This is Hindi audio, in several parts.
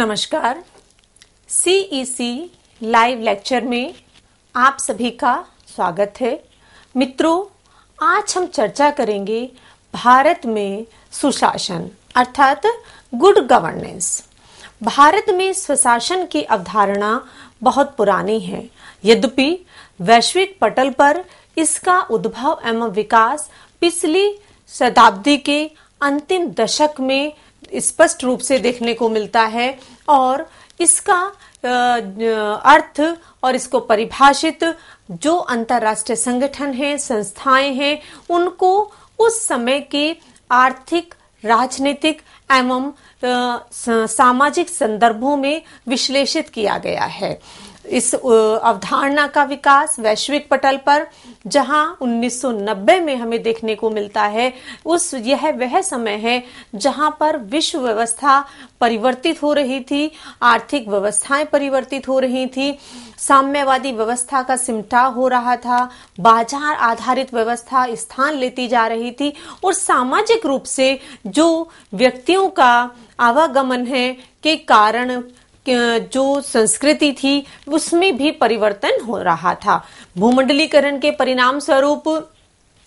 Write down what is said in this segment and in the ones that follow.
नमस्कार सी लाइव लेक्चर में आप सभी का स्वागत है मित्रों आज हम चर्चा करेंगे भारत में सुशासन अर्थात गुड गवर्नेंस भारत में स्वशासन की अवधारणा बहुत पुरानी है यद्यपि वैश्विक पटल पर इसका उद्भव एवं विकास पिछली शताब्दी के अंतिम दशक में स्पष्ट रूप से देखने को मिलता है और इसका अर्थ और इसको परिभाषित जो अंतर्राष्ट्रीय संगठन हैं संस्थाएं हैं उनको उस समय के आर्थिक राजनीतिक एवं सामाजिक संदर्भों में विश्लेषित किया गया है इस अवधारणा का विकास वैश्विक पटल पर जहां 1990 में हमें देखने को मिलता है उस यह वह समय है जहां पर विश्व व्यवस्था परिवर्तित हो रही थी आर्थिक व्यवस्थाएं परिवर्तित हो रही थी साम्यवादी व्यवस्था का सिमटाव हो रहा था बाजार आधारित व्यवस्था स्थान लेती जा रही थी और सामाजिक रूप से जो व्यक्तियों का आवागमन है के कारण जो संस्कृति थी उसमें भी परिवर्तन हो रहा था भूमंडलीकरण के परिणाम स्वरूप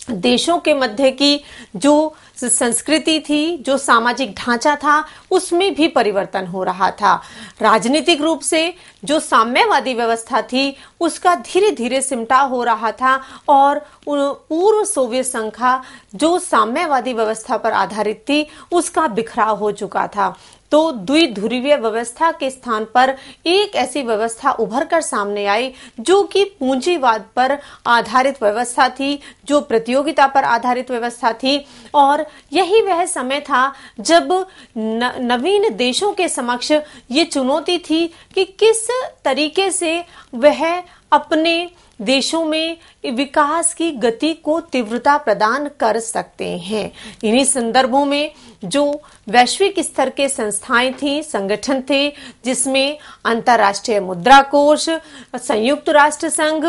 देशों के मध्य की जो संस्कृति थी जो सामाजिक ढांचा था उसमें भी परिवर्तन हो रहा था राजनीतिक रूप से जो साम्यवादी व्यवस्था थी उसका धीरे धीरे सिमटा हो रहा था और पूर्व सोवियत संख्या जो साम्यवादी व्यवस्था पर आधारित थी उसका बिखराव हो चुका था तो द्विध्रुवीय व्यवस्था के स्थान पर एक ऐसी व्यवस्था उभर कर सामने आई जो कि पूंजीवाद पर आधारित व्यवस्था थी जो प्रतियोगिता पर आधारित व्यवस्था थी और यही वह समय था जब न, नवीन देशों के समक्ष ये चुनौती थी कि किस तरीके से वह अपने देशों में विकास की गति को तीव्रता प्रदान कर सकते हैं इन्हीं संदर्भों में जो वैश्विक स्तर के संस्थाएं थी संगठन थे जिसमें अंतर्राष्ट्रीय मुद्रा कोष संयुक्त राष्ट्र संघ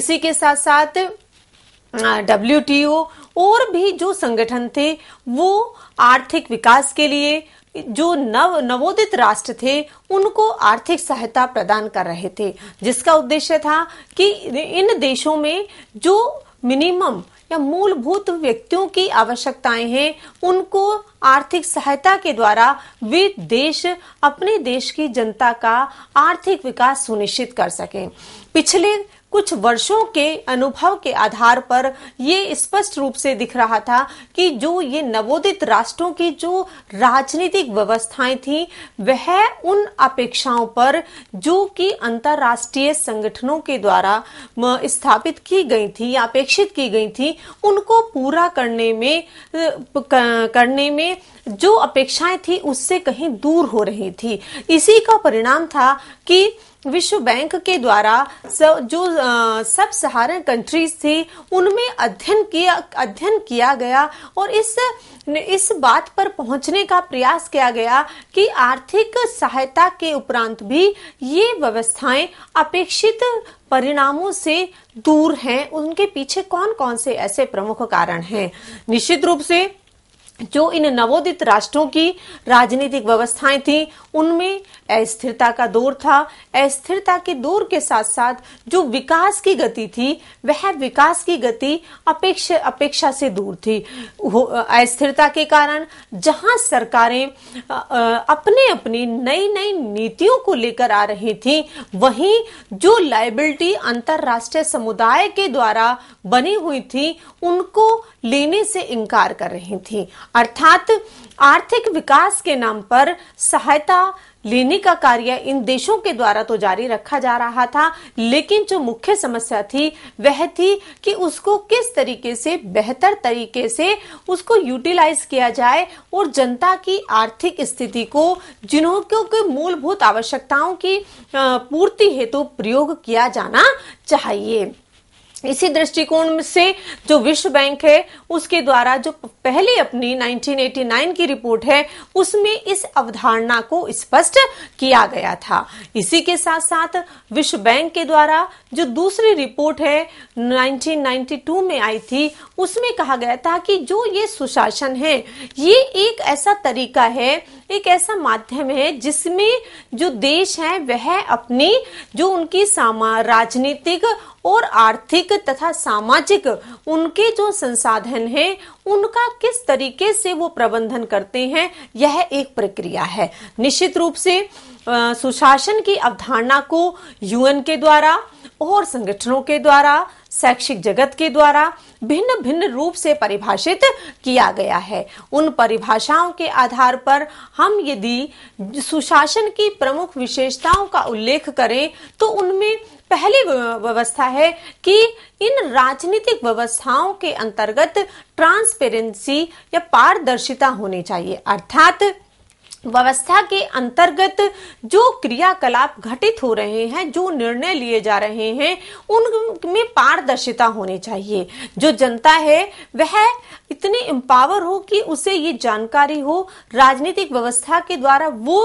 इसी के साथ साथ डब्ल्यू और भी जो संगठन थे वो आर्थिक विकास के लिए जो नव नवोदित राष्ट्र थे उनको आर्थिक सहायता प्रदान कर रहे थे जिसका उद्देश्य था कि इन देशों में जो मिनिमम या मूलभूत व्यक्तियों की आवश्यकताएं हैं उनको आर्थिक सहायता के द्वारा वे देश अपने देश की जनता का आर्थिक विकास सुनिश्चित कर सके पिछले कुछ वर्षों के अनुभव के आधार पर ये स्पष्ट रूप से दिख रहा था कि जो ये नवोदित राष्ट्रों की जो राजनीतिक व्यवस्थाएं थी वह उन अपेक्षाओं पर जो कि अंतरराष्ट्रीय संगठनों के द्वारा स्थापित की गई थी या अपेक्षित की गई थी उनको पूरा करने में करने में जो अपेक्षाएं थी उससे कहीं दूर हो रही थी इसी का परिणाम था कि विश्व बैंक के द्वारा जो सब सहारन कंट्रीज थी उनमें अध्ययन किया अध्ययन किया गया और इस इस बात पर पहुंचने का प्रयास किया गया कि आर्थिक सहायता के उपरांत भी ये व्यवस्थाएं अपेक्षित परिणामों से दूर हैं उनके पीछे कौन कौन से ऐसे प्रमुख कारण हैं निश्चित रूप से जो इन नवोदित राष्ट्रों की राजनीतिक व्यवस्थाएं थी उनमें अस्थिरता का दौर था अस्थिरता के दौर के साथ साथ जो विकास की गति थी वह विकास की गति अपेक्षा अपेक्षा से दूर थी अस्थिरता के कारण जहां सरकारें अपने अपनी नई नई नीतियों को लेकर आ रही थी वहीं जो लाइबिलिटी अंतरराष्ट्रीय समुदाय के द्वारा बनी हुई थी उनको लेने से इनकार कर रही थी अर्थात आर्थिक विकास के नाम पर सहायता लेने का कार्य इन देशों के द्वारा तो जारी रखा जा रहा था लेकिन जो मुख्य समस्या थी वह थी कि उसको किस तरीके से बेहतर तरीके से उसको यूटिलाइज किया जाए और जनता की आर्थिक स्थिति को जिन्हों के मूलभूत आवश्यकताओं की पूर्ति हेतु तो प्रयोग किया जाना चाहिए इसी दृष्टिकोण से जो विश्व बैंक है उसके द्वारा जो पहले अपनी 1989 की रिपोर्ट है उसमें इस अवधारणा को स्पष्ट किया गया था इसी के साथ साथ विश्व बैंक के द्वारा जो दूसरी रिपोर्ट है 1992 में आई थी उसमें कहा गया था कि जो ये सुशासन है ये एक ऐसा तरीका है एक ऐसा माध्यम है जिसमें जो देश है वह अपनी जो उनकी सामा राजनीतिक और आर्थिक तथा सामाजिक उनके जो संसाधन हैं उनका किस तरीके से वो प्रबंधन करते हैं यह एक प्रक्रिया है निश्चित रूप से सुशासन की अवधारणा को यूएन के द्वारा और संगठनों के द्वारा शैक्षिक जगत के द्वारा भिन्न भिन्न रूप से परिभाषित किया गया है उन परिभाषाओं के आधार पर हम यदि सुशासन की प्रमुख विशेषताओं का उल्लेख करें तो उनमें पहली व्यवस्था है कि इन राजनीतिक व्यवस्थाओं के अंतर्गत ट्रांसपेरेंसी या पारदर्शिता होनी चाहिए अर्थात व्यवस्था के अंतर्गत जो क्रियाकलाप घटित हो रहे हैं जो निर्णय लिए जा रहे हैं उनमें पारदर्शिता होनी चाहिए जो जनता है वह इतनी एम्पावर हो कि उसे ये जानकारी हो राजनीतिक व्यवस्था के द्वारा वो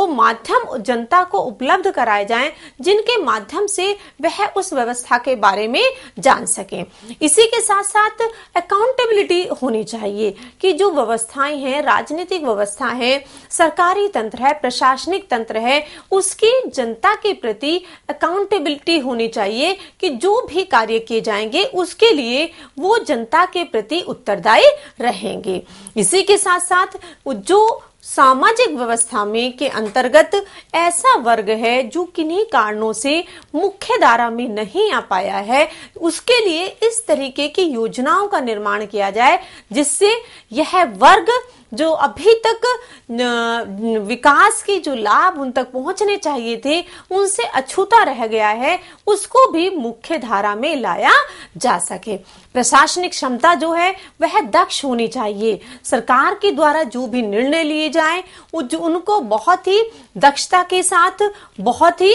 वो माध्यम जनता को उपलब्ध कराए जाएं जिनके माध्यम से वह उस व्यवस्था के बारे में जान सके इसी के साथ साथ अकाउंटेबिलिटी होनी चाहिए कि जो व्यवस्थाएं हैं राजनीतिक व्यवस्था व्यवस्था है सरकारी तंत्र है प्रशासनिक तंत्र है उसकी जनता के प्रति अकाउंटेबिलिटी होनी चाहिए कि जो भी कार्य किए जाएंगे उसके लिए वो जनता के प्रति उत्तरदायी रहेंगे इसी के साथ साथ जो सामाजिक व्यवस्था में के अंतर्गत ऐसा वर्ग है जो किन्हीं कारणों से मुख्य धारा में नहीं आ पाया है उसके लिए इस तरीके की योजनाओं का निर्माण किया जाए जिससे यह वर्ग जो अभी तक विकास के जो लाभ उन तक पहुंचने चाहिए थे उनसे अछूता रह गया है उसको भी मुख्य धारा में लाया जा सके प्रशासनिक क्षमता जो है वह दक्ष होनी चाहिए सरकार के द्वारा जो भी निर्णय लिए जाए उनको बहुत ही दक्षता के साथ बहुत ही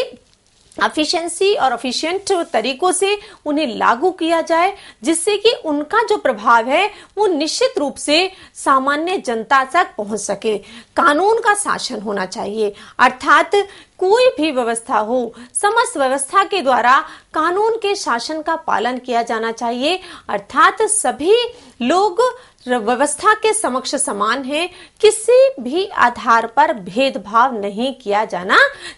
एफिशिएंसी और एफिशिएंट तरीकों से उन्हें लागू किया जाए जिससे कि उनका जो प्रभाव है वो निश्चित रूप से सामान्य जनता तक पहुंच सके कानून का शासन होना चाहिए अर्थात कोई भी व्यवस्था हो समस्त व्यवस्था के द्वारा कानून के शासन का पालन किया जाना चाहिए अर्थात सभी लोग व्यवस्था के समक्ष समान है किसी भी आधार पर भेदभाव नहीं किया जाना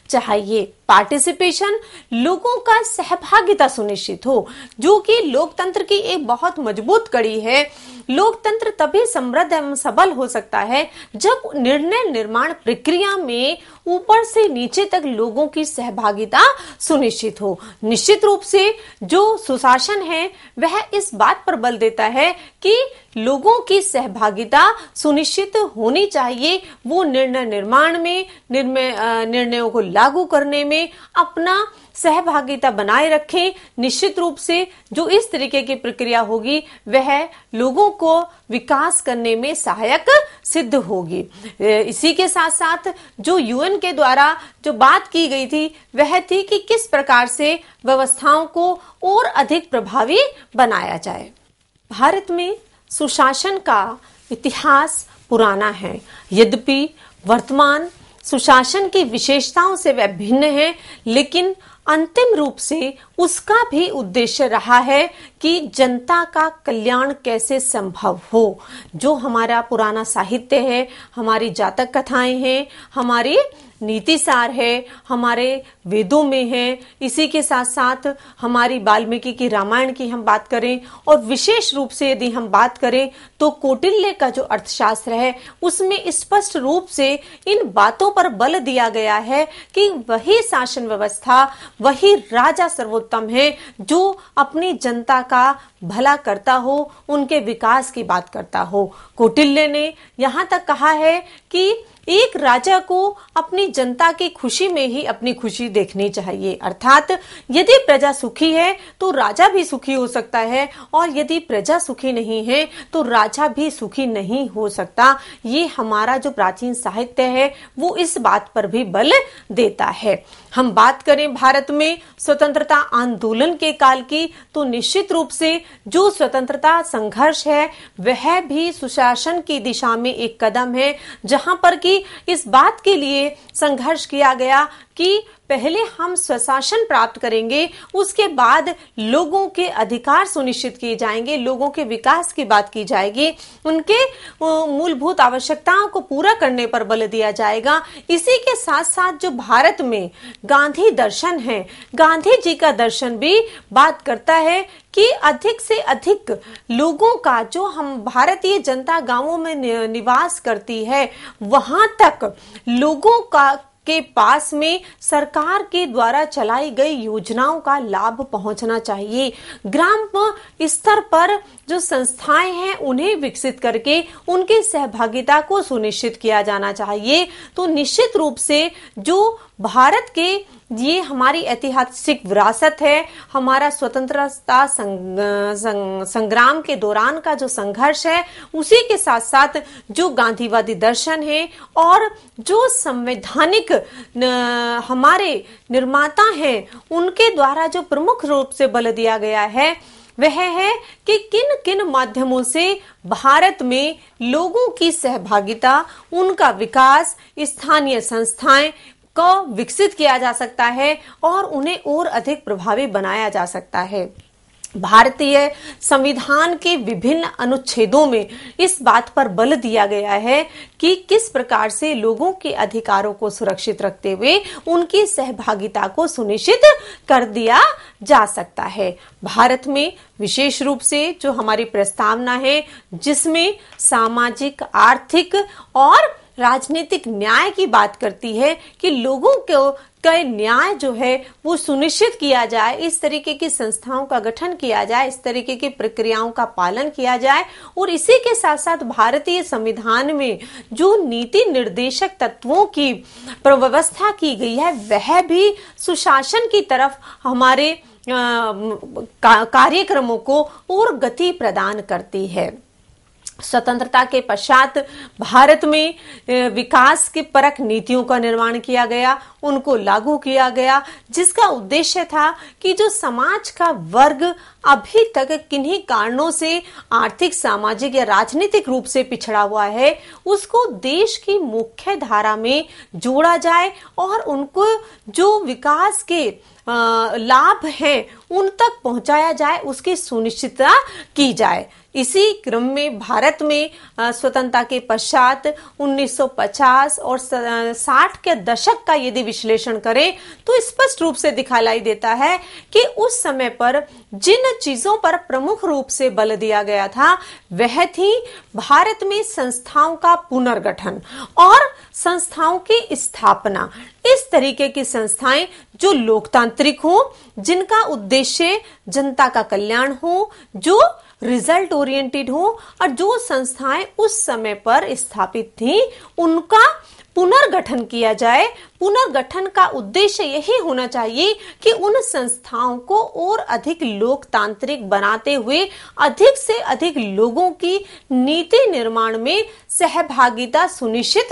चाहिए पार्टिसिपेशन लोगों का सहभागिता सुनिश्चित हो जो कि लोकतंत्र की एक बहुत मजबूत कड़ी है लोकतंत्र तभी समृद्ध एवं सबल हो सकता है जब निर्णय निर्माण प्रक्रिया में ऊपर से नीचे तक लोगों की सहभागिता सुनिश्चित हो निश्चित रूप से जो सुशासन है वह इस बात पर बल देता है कि लोगों की सहभागिता सुनिश्चित होनी चाहिए वो निर्णय निर्माण में निर्णयों को लागू करने में अपना सहभागिता बनाए रखें निश्चित रूप से जो इस तरीके की प्रक्रिया होगी वह लोगों को विकास करने में सहायक सिद्ध होगी इसी के साथ साथ जो यूएन के द्वारा जो बात की गई थी वह थी कि किस प्रकार से व्यवस्थाओं को और अधिक प्रभावी बनाया जाए भारत में सुशासन का इतिहास पुराना है यद्यपि वर्तमान सुशासन की विशेषताओं से वह भिन्न है लेकिन अंतिम रूप से उसका भी उद्देश्य रहा है कि जनता का कल्याण कैसे संभव हो जो हमारा पुराना साहित्य है हमारी जातक कथाएं हैं हमारी नीतिसार है हमारे वेदों में है इसी के साथ साथ हमारी वाल्मीकि की रामायण की हम बात करें और विशेष रूप से यदि हम बात करें तो कौटिल्य का जो अर्थशास्त्र है उसमें स्पष्ट रूप से इन बातों पर बल दिया गया है कि वही शासन व्यवस्था वही राजा सर्वोत्तम है जो अपनी जनता का भला करता हो उनके विकास की बात करता हो कौटिल्य ने यहाँ तक कहा है कि एक राजा को अपनी जनता की खुशी में ही अपनी खुशी देखनी चाहिए अर्थात यदि प्रजा सुखी है तो राजा भी सुखी हो सकता है और यदि प्रजा सुखी नहीं है तो राजा भी सुखी नहीं हो सकता ये हमारा जो प्राचीन साहित्य है वो इस बात पर भी बल देता है हम बात करें भारत में स्वतंत्रता आंदोलन के काल की तो निश्चित रूप से जो स्वतंत्रता संघर्ष है वह भी सुशासन की दिशा में एक कदम है जहां पर कि इस बात के लिए संघर्ष किया गया कि पहले हम स्वशासन प्राप्त करेंगे उसके बाद लोगों के अधिकार सुनिश्चित किए जाएंगे लोगों के विकास की बात की जाएगी उनके मूलभूत आवश्यकताओं को पूरा करने पर बल दिया जाएगा इसी के साथ साथ जो भारत में गांधी दर्शन है गांधी जी का दर्शन भी बात करता है कि अधिक से अधिक लोगों का जो हम भारतीय जनता गांवों में निवास करती है वहां तक लोगों का के पास में सरकार के द्वारा चलाई गई योजनाओं का लाभ पहुंचना चाहिए ग्राम स्तर पर जो संस्थाएं हैं उन्हें विकसित करके उनकी सहभागिता को सुनिश्चित किया जाना चाहिए तो निश्चित रूप से जो भारत के ये हमारी ऐतिहासिक विरासत है हमारा स्वतंत्रता संग, संग, संग्राम के दौरान का जो संघर्ष है उसी के साथ साथ जो गांधीवादी दर्शन है और जो संवैधानिक हमारे निर्माता हैं उनके द्वारा जो प्रमुख रूप से बल दिया गया है वह है कि किन किन माध्यमों से भारत में लोगों की सहभागिता उनका विकास स्थानीय संस्थाएं को विकसित किया जा सकता है और उन्हें और अधिक प्रभावी बनाया जा सकता है भारतीय संविधान के विभिन्न अनुच्छेदों में इस बात पर बल दिया गया है कि किस प्रकार से लोगों के अधिकारों को सुरक्षित रखते हुए उनकी सहभागिता को सुनिश्चित कर दिया जा सकता है भारत में विशेष रूप से जो हमारी प्रस्तावना है जिसमें सामाजिक आर्थिक और राजनीतिक न्याय की बात करती है कि लोगों को का न्याय जो है वो सुनिश्चित किया जाए इस तरीके की संस्थाओं का गठन किया जाए इस तरीके की प्रक्रियाओं का पालन किया जाए और इसी के साथ साथ भारतीय संविधान में जो नीति निर्देशक तत्वों की व्यवस्था की गई है वह भी सुशासन की तरफ हमारे कार्यक्रमों को और गति प्रदान करती है स्वतंत्रता के पश्चात भारत में विकास के परक नीतियों का निर्माण किया गया उनको लागू किया गया जिसका उद्देश्य था कि जो समाज का वर्ग अभी तक किन्हीं कारणों से आर्थिक सामाजिक या राजनीतिक रूप से पिछड़ा हुआ है उसको देश की मुख्य धारा में जोड़ा जाए और उनको जो विकास के लाभ है उन तक पहुंचाया जाए उसकी सुनिश्चितता की जाए इसी क्रम में भारत में स्वतंत्रता के पश्चात 1950 और 60 के दशक का यदि विश्लेषण करें तो स्पष्ट रूप से दिखाई देता है कि उस समय पर जिन चीजों पर प्रमुख रूप से बल दिया गया था वह थी भारत में संस्थाओं का पुनर्गठन और संस्थाओं की स्थापना इस तरीके की संस्थाएं जो लोकतांत्रिक हों जिनका उद्देश्य जनता का कल्याण हो जो रिजल्ट ओरिएंटेड हो और जो संस्थाएं उस समय पर स्थापित थी उनका पुनर्गठन किया जाए पुनर्गठन का उद्देश्य यही होना चाहिए कि उन संस्थाओं को और अधिक लोकतांत्रिक बनाते हुए अधिक से अधिक लोगों की नीति निर्माण में सहभागिता सुनिश्चित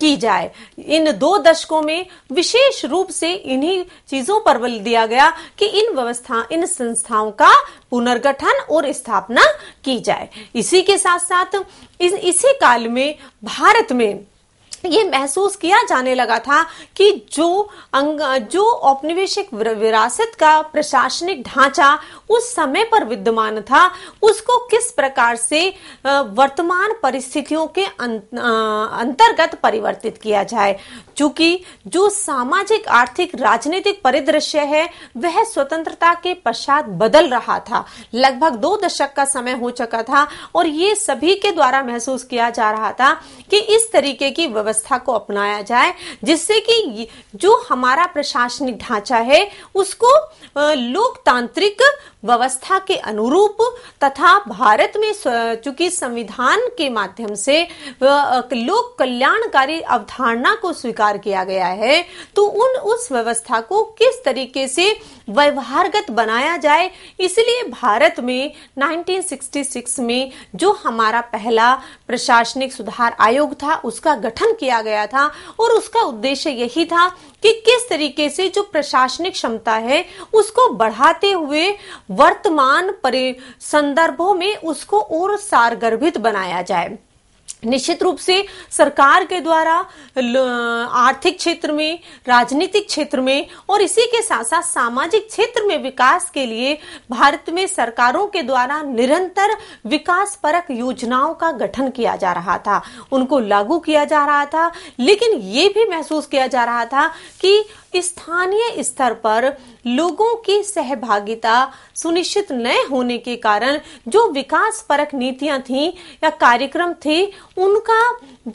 की जाए इन दो दशकों में विशेष रूप से इन्हीं चीजों पर बल दिया गया कि इन व्यवस्था इन संस्थाओं का पुनर्गठन और स्थापना की जाए इसी के साथ साथ इस, इसी काल में भारत में ये महसूस किया जाने लगा था कि जो अंग जो औपनिवेशिक विरासत का प्रशासनिक ढांचा उस समय पर विद्यमान था उसको किस प्रकार से वर्तमान परिस्थितियों के अं, अंतर्गत परिवर्तित किया जाए चूंकि जो सामाजिक आर्थिक राजनीतिक परिदृश्य है वह स्वतंत्रता के पश्चात बदल रहा था लगभग दो दशक का समय हो चुका था और ये सभी के द्वारा महसूस किया जा रहा था कि इस तरीके की व्यवस्था को अपनाया जाए जिससे कि जो हमारा प्रशासनिक ढांचा है उसको लोकतांत्रिक व्यवस्था के अनुरूप तथा भारत में चूंकि संविधान के माध्यम से लोक कल्याणकारी अवधारणा को स्वीकार किया गया है तो उन उस व्यवस्था को किस तरीके से व्यवहारगत बनाया जाए इसलिए भारत में 1966 में जो हमारा पहला प्रशासनिक सुधार आयोग था उसका गठन किया गया था और उसका उद्देश्य यही था कि किस तरीके से जो प्रशासनिक क्षमता है उसको बढ़ाते हुए वर्तमान संदर्भों में उसको और सारगर्भित बनाया जाए निश्चित रूप से सरकार के द्वारा आर्थिक क्षेत्र में राजनीतिक क्षेत्र में और इसी के साथ साथ सामाजिक क्षेत्र में विकास के लिए भारत में सरकारों के द्वारा निरंतर विकास परक योजनाओं का गठन किया जा रहा था उनको लागू किया जा रहा था लेकिन ये भी महसूस किया जा रहा था कि स्थानीय स्तर पर लोगों की सहभागिता सुनिश्चित न होने के कारण जो विकास परक नीतियां थी या कार्यक्रम थे उनका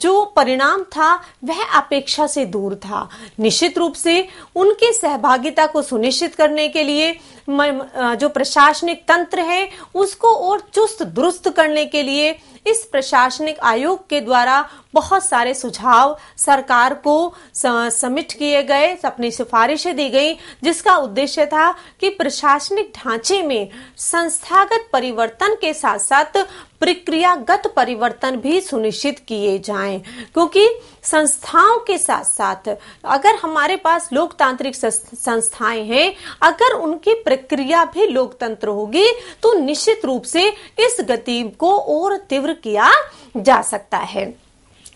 जो परिणाम था वह अपेक्षा से दूर था निश्चित रूप से उनके सहभागिता को सुनिश्चित करने के लिए जो प्रशासनिक तंत्र है उसको और चुस्त दुरुस्त करने के लिए इस प्रशासनिक आयोग के द्वारा बहुत सारे सुझाव सरकार को समिट किए गए अपनी सिफारिशें दी गई जिसका उद्देश्य था कि प्रशासनिक ढांचे में संस्थागत परिवर्तन के साथ साथ प्रक्रियागत परिवर्तन भी सुनिश्चित किए जाएं क्योंकि संस्थाओं के साथ साथ अगर हमारे पास लोकतांत्रिक संस्थाएं हैं अगर उनकी प्रक्रिया भी लोकतंत्र होगी तो निश्चित रूप से इस गति को और तीव्र किया जा सकता है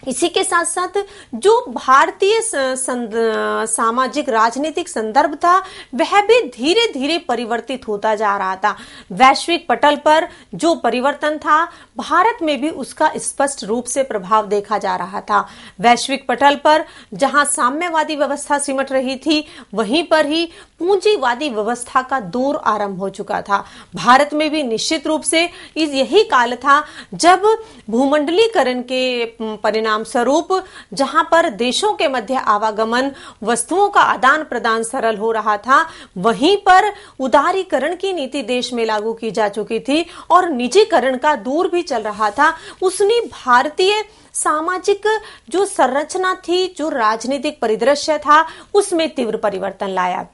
इसी के साथ साथ जो भारतीय सामाजिक राजनीतिक संदर्भ था वह भी धीरे धीरे परिवर्तित होता जा रहा था वैश्विक पटल पर जो परिवर्तन था भारत में भी उसका स्पष्ट रूप से प्रभाव देखा जा रहा था वैश्विक पटल पर जहां साम्यवादी व्यवस्था सिमट रही थी वहीं पर ही पूंजीवादी व्यवस्था का दौर आरंभ हो चुका था भारत में भी निश्चित रूप से यही काल था जब भूमंडलीकरण के परिणाम परिणाम स्वरूप जहां पर देशों के मध्य आवागमन वस्तुओं का आदान प्रदान सरल हो रहा था वहीं पर उदारीकरण की नीति देश में लागू की जा चुकी थी और निजीकरण का दूर भी चल रहा था उसने भारतीय सामाजिक जो संरचना थी जो राजनीतिक परिदृश्य था उसमें तीव्र परिवर्तन लाया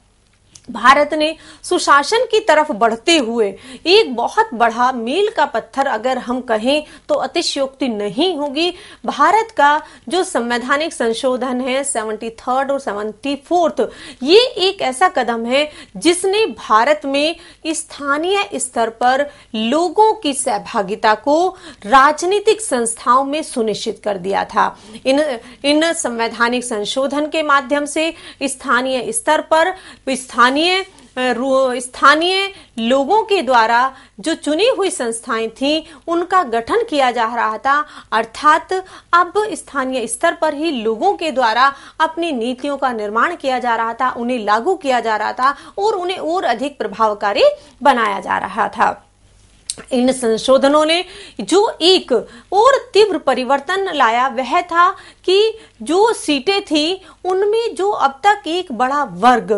भारत ने सुशासन की तरफ बढ़ते हुए एक बहुत बड़ा मील का पत्थर अगर हम कहें तो अतिशयोक्ति नहीं होगी भारत का जो संवैधानिक संशोधन है सेवेंटी थर्ड और सेवेंटी फोर्थ ये एक ऐसा कदम है जिसने भारत में स्थानीय स्तर पर लोगों की सहभागिता को राजनीतिक संस्थाओं में सुनिश्चित कर दिया था इन इन संवैधानिक संशोधन के माध्यम से स्थानीय स्तर पर स्थानीय स्थानीय स्थानीय लोगों के द्वारा जो चुनी हुई संस्थाएं थीं उनका गठन किया जा रहा था अर्थात अब स्थानीय स्तर पर ही लोगों के द्वारा अपनी नीतियों का निर्माण किया जा रहा था उन्हें लागू किया जा रहा था और उन्हें और अधिक प्रभावकारी बनाया जा रहा था इन संशोधनों ने जो एक और तीव्र परिवर्तन लाया वह था कि जो सीटें थी उनमें जो अब तक एक बड़ा वर्ग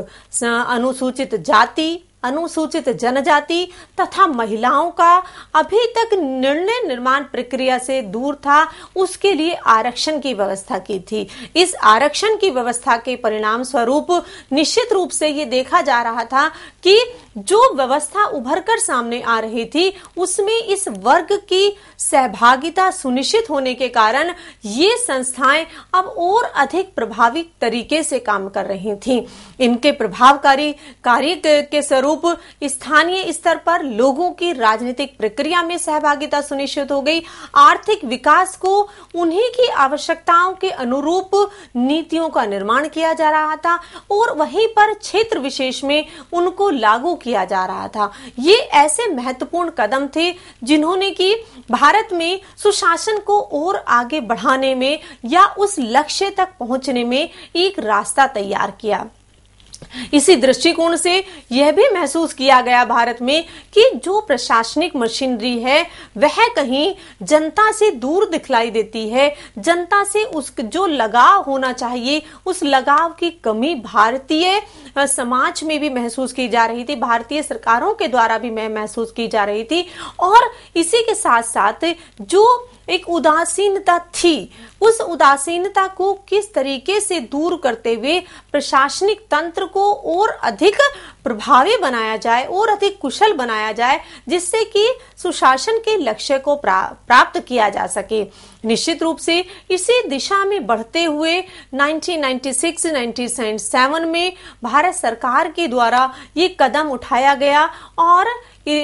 अनुसूचित जाति अनुसूचित जनजाति तथा महिलाओं का अभी तक निर्णय निर्माण प्रक्रिया से दूर था उसके लिए आरक्षण की व्यवस्था की थी इस आरक्षण की व्यवस्था के परिणाम स्वरूप निश्चित रूप से ये देखा जा रहा था कि जो व्यवस्था उभर कर सामने आ रही थी उसमें इस वर्ग की सहभागिता सुनिश्चित होने के कारण ये संस्थाएं अब और अधिक प्रभावी तरीके से काम कर रही थीं। इनके प्रभावकारी कार्य के स्वरूप स्थानीय स्तर पर लोगों की राजनीतिक प्रक्रिया में सहभागिता सुनिश्चित हो गई आर्थिक विकास को उन्हीं की आवश्यकताओं के अनुरूप नीतियों का निर्माण किया जा रहा था और वहीं पर क्षेत्र विशेष में उनको लागू किया जा रहा था ये ऐसे महत्वपूर्ण कदम थे जिन्होंने कि भारत में सुशासन को और आगे बढ़ाने में या उस लक्ष्य तक पहुंचने में एक रास्ता तैयार किया इसी दृष्टिकोण से यह भी महसूस किया गया भारत में कि जो प्रशासनिक मशीनरी है वह कहीं जनता से दूर दिखलाई देती है जनता से उस जो लगाव होना चाहिए उस लगाव की कमी भारतीय समाज में भी महसूस की जा रही थी भारतीय सरकारों के द्वारा भी महसूस की जा रही थी और इसी के साथ साथ जो एक उदासीनता थी उस उदासीनता को किस तरीके से दूर करते हुए प्रशासनिक तंत्र को और अधिक प्रभावी बनाया जाए और अधिक कुशल बनाया जाए जिससे कि सुशासन के लक्ष्य को प्राप्त किया जा सके निश्चित रूप से इसी दिशा में बढ़ते हुए 1996 1997 में भारत सरकार के द्वारा ये कदम उठाया गया और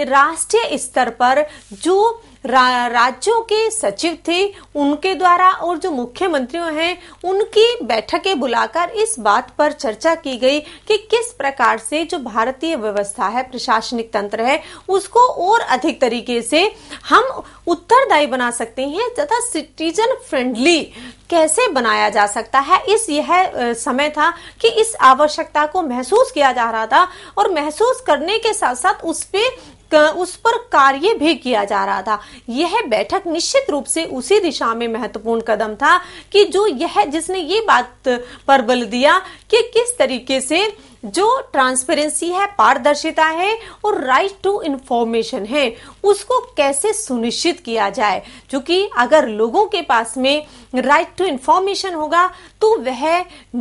राष्ट्रीय स्तर पर जो रा, राज्यों के सचिव थे उनके द्वारा और जो मुख्यमंत्रियों हैं उनकी बैठकें बुलाकर इस बात पर चर्चा की गई कि किस प्रकार से जो भारतीय व्यवस्था है प्रशासनिक तंत्र है उसको और अधिक तरीके से हम उत्तरदायी बना सकते हैं तथा सिटीजन फ्रेंडली कैसे बनाया जा सकता है इस यह समय था कि इस आवश्यकता को महसूस किया जा रहा था और महसूस करने के साथ साथ उस पर उस पर कार्य भी किया जा रहा था यह बैठक निश्चित रूप से उसी दिशा में महत्वपूर्ण कदम था कि जो यह जिसने ये बात पर बल दिया कि किस तरीके से जो ट्रांसपेरेंसी है पारदर्शिता है और राइट टू इंफॉर्मेशन है उसको कैसे सुनिश्चित किया जाए क्योंकि अगर लोगों के पास में राइट टू इंफॉर्मेशन होगा तो वह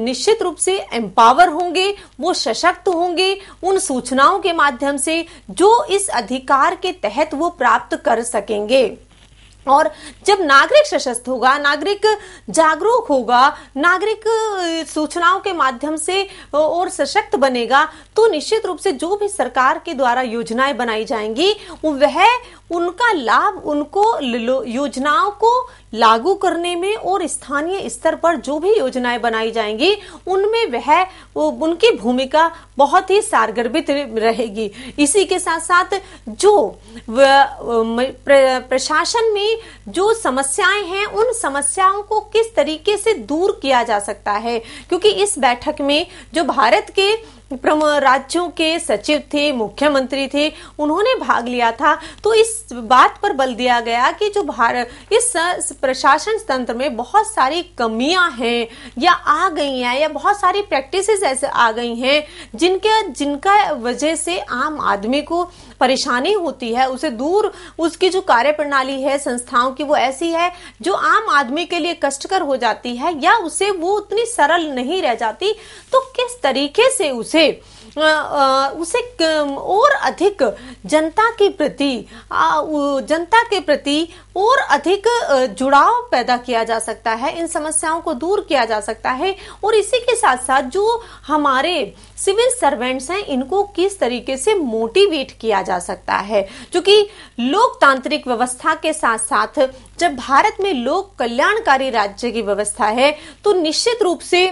निश्चित रूप से एम्पावर होंगे वो सशक्त होंगे उन सूचनाओं के माध्यम से जो इस अधिकार के तहत वो प्राप्त कर सकेंगे और जब नागरिक सशक्त होगा नागरिक जागरूक होगा नागरिक सूचनाओं के माध्यम से और सशक्त बनेगा तो निश्चित रूप से जो भी सरकार के द्वारा योजनाएं बनाई जाएंगी वह उनका लाभ उनको योजनाओं को लागू करने में और स्थानीय स्तर पर जो भी योजनाएं बनाई जाएंगी उनमें वह उनकी भूमिका बहुत ही सारगर्भित रहेगी इसी के साथ साथ जो प्रशासन में जो समस्याएं हैं उन समस्याओं को किस तरीके से दूर किया जा सकता है क्योंकि इस बैठक में जो भारत के राज्यों के सचिव थे मुख्यमंत्री थे उन्होंने भाग लिया था तो इस बात पर बल दिया गया कि जो भारत इस प्रशासन तंत्र में बहुत सारी कमियां हैं या आ गई हैं या बहुत सारी प्रैक्टिसेस ऐसे आ गई हैं जिनके जिनका वजह से आम आदमी को परेशानी होती है उसे दूर उसकी जो कार्य प्रणाली है संस्थाओं की वो ऐसी है जो आम आदमी के लिए कष्टकर हो जाती है या उसे वो उतनी सरल नहीं रह जाती तो किस तरीके से उसे उसे और अधिक जनता के प्रति जनता के प्रति और अधिक जुड़ाव पैदा किया जा सकता है इन समस्याओं को दूर किया जा सकता है और इसी के साथ साथ जो हमारे सिविल सर्वेंट्स हैं इनको किस तरीके से मोटिवेट किया जा सकता है क्योंकि लोकतांत्रिक व्यवस्था के साथ साथ जब भारत में लोक कल्याणकारी राज्य की व्यवस्था है तो निश्चित रूप से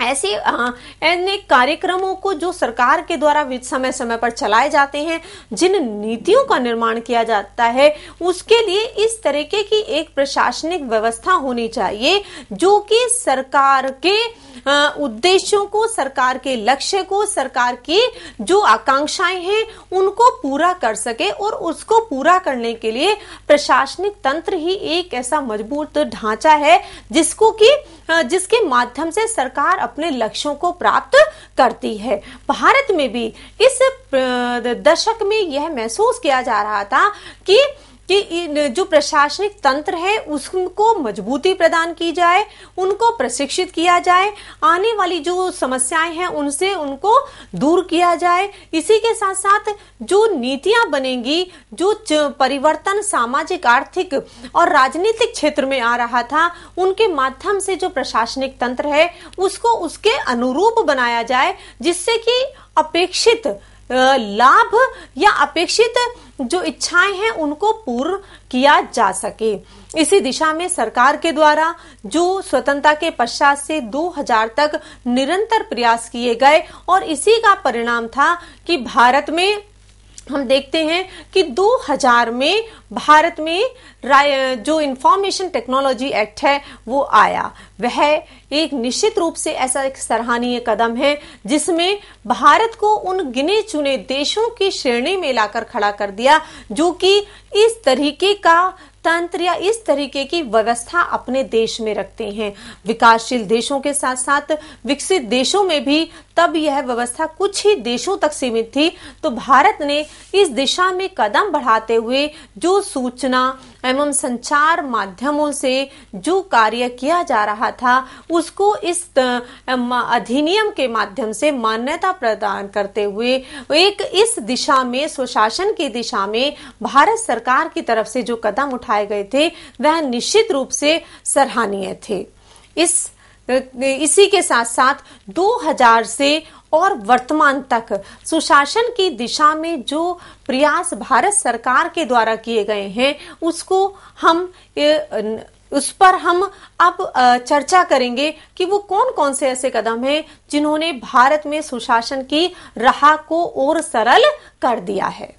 ऐसे ऐसे कार्यक्रमों को जो सरकार के द्वारा समय समय पर चलाए जाते हैं जिन नीतियों का निर्माण किया जाता है उसके लिए इस तरीके की एक प्रशासनिक व्यवस्था होनी चाहिए जो कि सरकार के उद्देश्यों को सरकार के लक्ष्य को सरकार की जो आकांक्षाएं हैं उनको पूरा कर सके और उसको पूरा करने के लिए प्रशासनिक तंत्र ही एक ऐसा मजबूत ढांचा है जिसको कि जिसके माध्यम से सरकार अपने लक्ष्यों को प्राप्त करती है भारत में भी इस दशक में यह महसूस किया जा रहा था कि कि जो प्रशासनिक तंत्र है उसको मजबूती प्रदान की जाए उनको प्रशिक्षित किया जाए आने वाली जो समस्याएं हैं उनसे उनको दूर किया जाए इसी के साथ साथ जो नीतियां बनेंगी जो परिवर्तन सामाजिक आर्थिक और राजनीतिक क्षेत्र में आ रहा था उनके माध्यम से जो प्रशासनिक तंत्र है उसको उसके अनुरूप बनाया जाए जिससे कि अपेक्षित लाभ या अपेक्षित जो इच्छाएं हैं उनको पूर्ण किया जा सके इसी दिशा में सरकार के द्वारा जो स्वतंत्रता के पश्चात से 2000 तक निरंतर प्रयास किए गए और इसी का परिणाम था कि भारत में हम देखते हैं कि 2000 में भारत में जो इंफॉर्मेशन टेक्नोलॉजी एक्ट है वो आया वह एक निश्चित रूप से ऐसा एक सराहनीय कदम है जिसमें भारत को उन गिने चुने देशों की श्रेणी में लाकर खड़ा कर दिया जो कि इस तरीके का तंत्र या इस तरीके की व्यवस्था अपने देश में रखते हैं विकासशील देशों के साथ साथ विकसित देशों में भी तब यह व्यवस्था कुछ ही देशों तक सीमित थी तो भारत ने इस दिशा में कदम बढ़ाते हुए जो सूचना एवं संचार माध्यमों से जो कार्य किया जा रहा था उसको इस अधिनियम के माध्यम से मान्यता प्रदान करते हुए एक इस दिशा में सुशासन की दिशा में भारत सरकार की तरफ से जो कदम उठाए गए थे वह निश्चित रूप से सराहनीय थे इस इसी के साथ साथ 2000 से और वर्तमान तक सुशासन की दिशा में जो प्रयास भारत सरकार के द्वारा किए गए हैं उसको हम उस पर हम अब चर्चा करेंगे कि वो कौन कौन से ऐसे कदम हैं जिन्होंने भारत में सुशासन की राह को और सरल कर दिया है